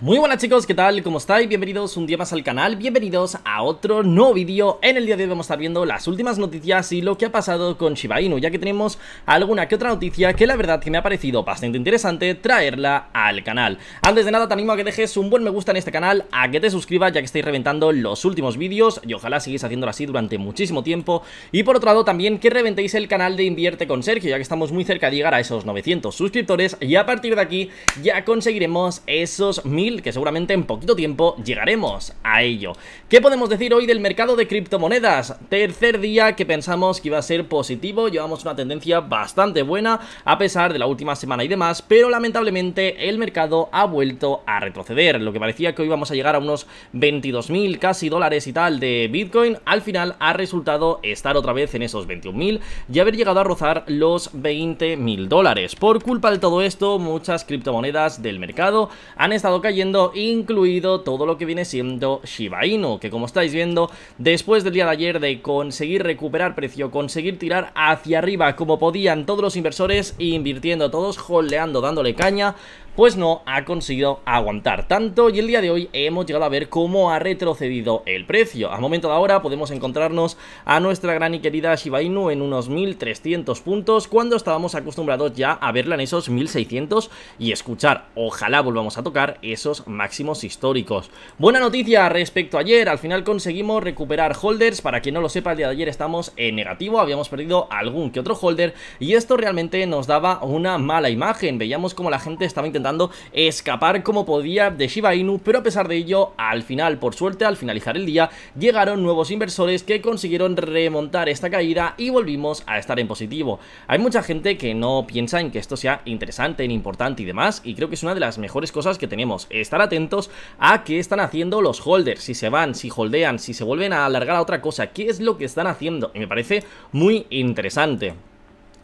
Muy buenas chicos, ¿qué tal? ¿Cómo estáis? Bienvenidos un día más al canal, bienvenidos a otro nuevo vídeo En el día de hoy vamos a estar viendo las últimas noticias y lo que ha pasado con Shiba Inu Ya que tenemos alguna que otra noticia que la verdad que me ha parecido bastante interesante traerla al canal Antes de nada te animo a que dejes un buen me gusta en este canal A que te suscribas ya que estáis reventando los últimos vídeos Y ojalá sigáis haciéndolo así durante muchísimo tiempo Y por otro lado también que reventéis el canal de Invierte con Sergio Ya que estamos muy cerca de llegar a esos 900 suscriptores Y a partir de aquí ya conseguiremos esos mil que seguramente en poquito tiempo llegaremos a ello. ¿Qué podemos decir hoy del mercado de criptomonedas? Tercer día que pensamos que iba a ser positivo, llevamos una tendencia bastante buena a pesar de la última semana y demás, pero lamentablemente el mercado ha vuelto a retroceder. Lo que parecía que íbamos a llegar a unos 22.000 casi dólares y tal de Bitcoin, al final ha resultado estar otra vez en esos 21.000 y haber llegado a rozar los 20.000 dólares. Por culpa de todo esto, muchas criptomonedas del mercado han estado cayendo incluido todo lo que viene siendo Shiba Inu, que como estáis viendo, después del día de ayer de conseguir recuperar precio, conseguir tirar hacia arriba como podían todos los inversores, invirtiendo todos, holdeando, dándole caña, pues no ha conseguido aguantar tanto y el día de hoy hemos llegado a ver cómo ha retrocedido el precio. Al momento de ahora podemos encontrarnos a nuestra gran y querida Shiba Inu en unos 1300 puntos cuando estábamos acostumbrados ya a verla en esos 1600 y escuchar, ojalá volvamos a tocar esos máximos históricos. Buena noticia respecto a ayer, al final conseguimos recuperar holders, para quien no lo sepa el día de ayer estamos en negativo, habíamos perdido algún que otro holder y esto realmente nos daba una mala imagen, veíamos como la gente estaba intentando escapar como podía de Shiba Inu, pero a pesar de ello, al final, por suerte, al finalizar el día, llegaron nuevos inversores que consiguieron remontar esta caída y volvimos a estar en positivo. Hay mucha gente que no piensa en que esto sea interesante, en importante y demás, y creo que es una de las mejores cosas que tenemos, estar atentos a qué están haciendo los holders, si se van, si holdean, si se vuelven a alargar a otra cosa, qué es lo que están haciendo, y me parece muy interesante.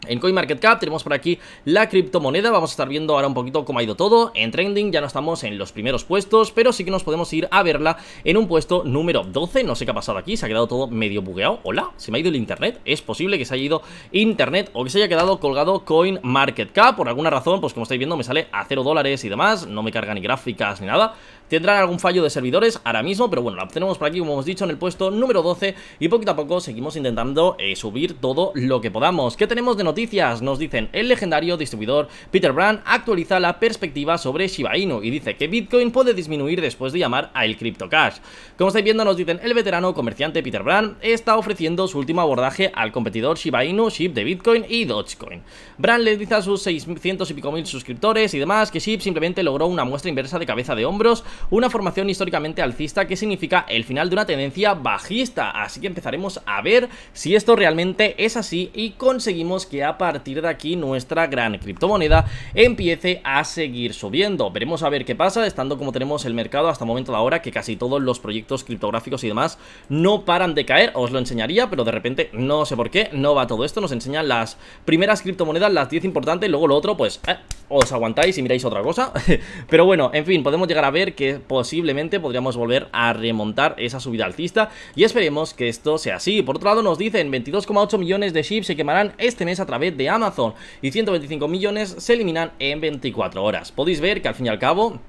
En CoinMarketCap tenemos por aquí la criptomoneda, vamos a estar viendo ahora un poquito cómo ha ido todo. En trending ya no estamos en los primeros puestos, pero sí que nos podemos ir a verla en un puesto número 12. No sé qué ha pasado aquí, se ha quedado todo medio bugueado. Hola, se me ha ido el internet. Es posible que se haya ido internet o que se haya quedado colgado CoinMarketCap. Por alguna razón, pues como estáis viendo me sale a 0 dólares y demás, no me carga ni gráficas ni nada. Tendrán algún fallo de servidores ahora mismo, pero bueno, la tenemos por aquí, como hemos dicho, en el puesto número 12 y poquito a poco seguimos intentando eh, subir todo lo que podamos. ¿Qué tenemos de noticias? Nos dicen el legendario distribuidor Peter Brand actualiza la perspectiva sobre Shiba Inu y dice que Bitcoin puede disminuir después de llamar a el Crypto Cash. Como estáis viendo, nos dicen el veterano comerciante Peter Brand está ofreciendo su último abordaje al competidor Shiba Inu, Ship de Bitcoin y Dogecoin. Brand le dice a sus 600 y pico mil suscriptores y demás que Ship simplemente logró una muestra inversa de cabeza de hombros una formación históricamente alcista que significa el final de una tendencia bajista, así que empezaremos a ver si esto realmente es así y conseguimos que a partir de aquí nuestra gran criptomoneda empiece a seguir subiendo. Veremos a ver qué pasa, estando como tenemos el mercado hasta el momento de ahora, que casi todos los proyectos criptográficos y demás no paran de caer, os lo enseñaría, pero de repente no sé por qué, no va todo esto, nos enseñan las primeras criptomonedas, las 10 importantes, luego lo otro, pues eh, os aguantáis y miráis otra cosa, pero bueno, en fin, podemos llegar a ver que posiblemente podríamos volver a remontar esa subida alcista y esperemos que esto sea así. Por otro lado nos dicen 22,8 millones de chips se quemarán este mes a través de Amazon y 125 millones se eliminan en 24 horas. Podéis ver que al fin y al cabo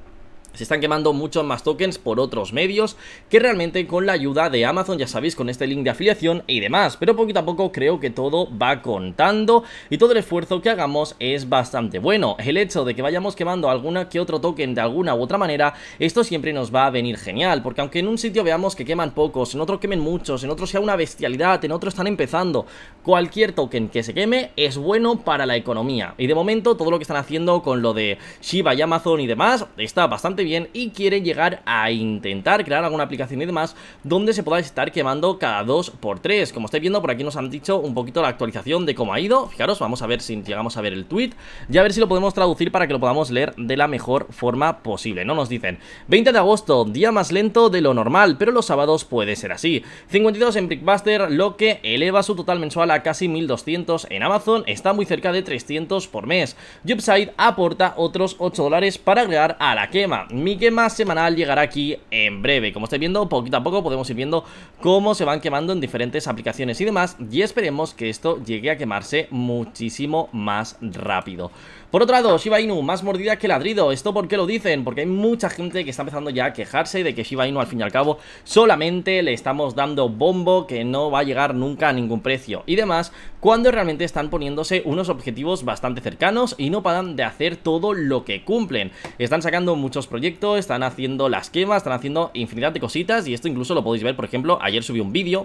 se están quemando muchos más tokens por otros medios que realmente con la ayuda de Amazon, ya sabéis, con este link de afiliación y demás. Pero poquito a poco creo que todo va contando y todo el esfuerzo que hagamos es bastante bueno. El hecho de que vayamos quemando alguna que otro token de alguna u otra manera, esto siempre nos va a venir genial, porque aunque en un sitio veamos que queman pocos, en otro quemen muchos, en otro sea una bestialidad, en otro están empezando, cualquier token que se queme es bueno para la economía. Y de momento todo lo que están haciendo con lo de Shiba y Amazon y demás está bastante bien y quiere llegar a intentar crear alguna aplicación y demás donde se pueda estar quemando cada 2 x 3 Como estáis viendo, por aquí nos han dicho un poquito la actualización de cómo ha ido. Fijaros, vamos a ver si llegamos a ver el tweet y a ver si lo podemos traducir para que lo podamos leer de la mejor forma posible. No nos dicen 20 de agosto, día más lento de lo normal, pero los sábados puede ser así. 52 en Brickbuster, lo que eleva su total mensual a casi 1200 en Amazon, está muy cerca de 300 por mes. Jobside aporta otros 8 dólares para agregar a la quema. Mi quema semanal llegará aquí en breve. Como estáis viendo, poquito a poco podemos ir viendo cómo se van quemando en diferentes aplicaciones y demás. Y esperemos que esto llegue a quemarse muchísimo más rápido. Por otro lado, Shiba Inu, más mordida que ladrido. ¿Esto por qué lo dicen? Porque hay mucha gente que está empezando ya a quejarse de que Shiba Inu, al fin y al cabo, solamente le estamos dando bombo que no va a llegar nunca a ningún precio y demás, cuando realmente están poniéndose unos objetivos bastante cercanos y no paran de hacer todo lo que cumplen. Están sacando muchos están haciendo las quemas, están haciendo infinidad de cositas y esto incluso lo podéis ver, por ejemplo, ayer subí un vídeo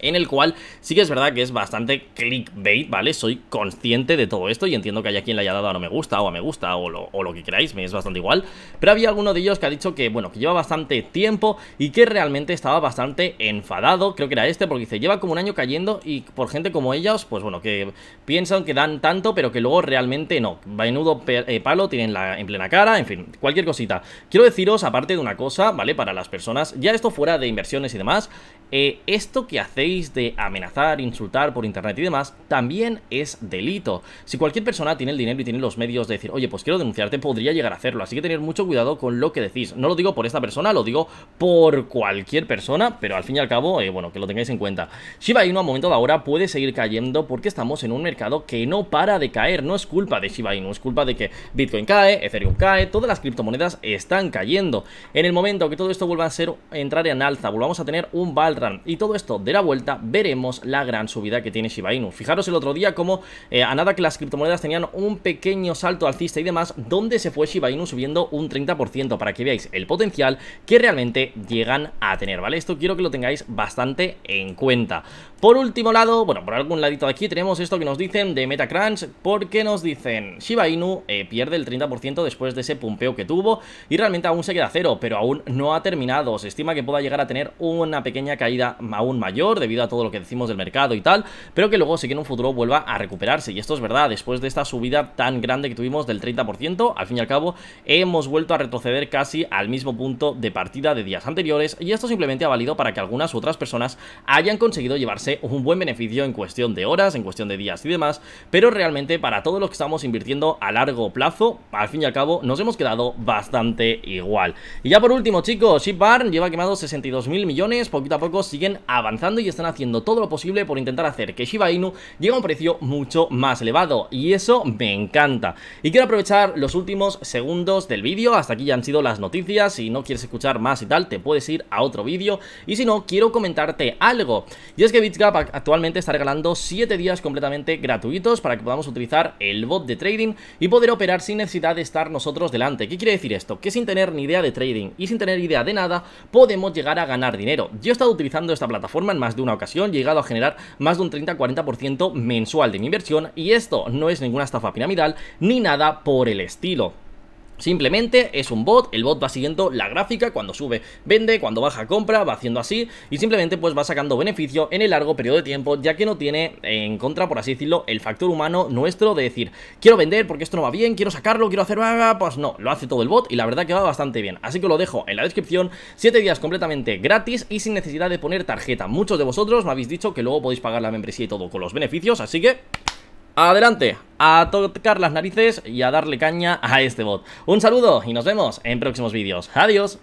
en el cual sí que es verdad que es bastante clickbait, ¿vale? Soy consciente de todo esto y entiendo que haya quien le haya dado a no me gusta o a me gusta o lo, o lo que queráis, me es bastante igual. Pero había alguno de ellos que ha dicho que, bueno, que lleva bastante tiempo y que realmente estaba bastante enfadado, creo que era este, porque dice, lleva como un año cayendo y por gente como ellos, pues bueno, que piensan que dan tanto, pero que luego realmente no. Vainudo nudo eh, palo tienen la, en plena cara, en fin, cualquier cosita. Quiero deciros, aparte de una cosa, ¿vale? Para las personas, ya esto fuera de inversiones y demás, eh, esto que hacéis de amenazar, insultar por internet y demás, también es delito. Si cualquier persona tiene el dinero y tiene los medios de decir, oye, pues quiero denunciarte, podría llegar a hacerlo. Así que tener mucho cuidado con lo que decís. No lo digo por esta persona, lo digo por cualquier persona, pero al fin y al cabo, eh, bueno, que lo tengáis en cuenta. Shiba Inu a momento de ahora puede seguir cayendo porque estamos en un mercado que no para de caer. No es culpa de Shiba Inu, es culpa de que Bitcoin cae, Ethereum cae, todas las criptomonedas están cayendo. En el momento que todo esto vuelva a ser entrar en alza, volvamos a tener un bal. Y todo esto de la vuelta veremos la gran subida que tiene Shiba Inu. Fijaros el otro día como eh, a nada que las criptomonedas tenían un pequeño salto alcista y demás, donde se fue Shiba Inu subiendo un 30% para que veáis el potencial que realmente llegan a tener, ¿vale? Esto quiero que lo tengáis bastante en cuenta. Por último lado, bueno, por algún ladito de aquí tenemos esto que nos dicen de Metacrunch, porque nos dicen Shiba Inu eh, pierde el 30% después de ese pumpeo que tuvo y realmente aún se queda cero, pero aún no ha terminado. Se estima que pueda llegar a tener una pequeña caída aún mayor debido a todo lo que decimos del mercado y tal, pero que luego sí que en un futuro vuelva a recuperarse. Y esto es verdad, después de esta subida tan grande que tuvimos del 30%, al fin y al cabo hemos vuelto a retroceder casi al mismo punto de partida de días anteriores y esto simplemente ha valido para que algunas otras personas hayan conseguido llevarse un buen beneficio en cuestión de horas, en cuestión de días y demás, pero realmente para todos los que estamos invirtiendo a largo plazo, al fin y al cabo, nos hemos quedado bastante igual. Y ya por último, chicos, Barn lleva quemado 62.000 millones, poquito a poco siguen avanzando y están haciendo todo lo posible por intentar hacer que Shiba Inu llegue a un precio mucho más elevado, y eso me encanta. Y quiero aprovechar los últimos segundos del vídeo, hasta aquí ya han sido las noticias, si no quieres escuchar más y tal, te puedes ir a otro vídeo, y si no, quiero comentarte algo, y es que actualmente está regalando 7 días completamente gratuitos para que podamos utilizar el bot de trading y poder operar sin necesidad de estar nosotros delante. ¿Qué quiere decir esto? Que sin tener ni idea de trading y sin tener idea de nada, podemos llegar a ganar dinero. Yo he estado utilizando esta plataforma en más de una ocasión, he llegado a generar más de un 30-40% mensual de mi inversión y esto no es ninguna estafa piramidal ni nada por el estilo. Simplemente es un bot, el bot va siguiendo la gráfica, cuando sube vende, cuando baja compra, va haciendo así y simplemente pues va sacando beneficio en el largo periodo de tiempo ya que no tiene en contra, por así decirlo, el factor humano nuestro de decir quiero vender porque esto no va bien, quiero sacarlo, quiero hacer... Ah, pues no, lo hace todo el bot y la verdad que va bastante bien. Así que lo dejo en la descripción, 7 días completamente gratis y sin necesidad de poner tarjeta. Muchos de vosotros me habéis dicho que luego podéis pagar la membresía y todo con los beneficios, así que... Adelante, a tocar las narices y a darle caña a este bot. Un saludo y nos vemos en próximos vídeos. Adiós.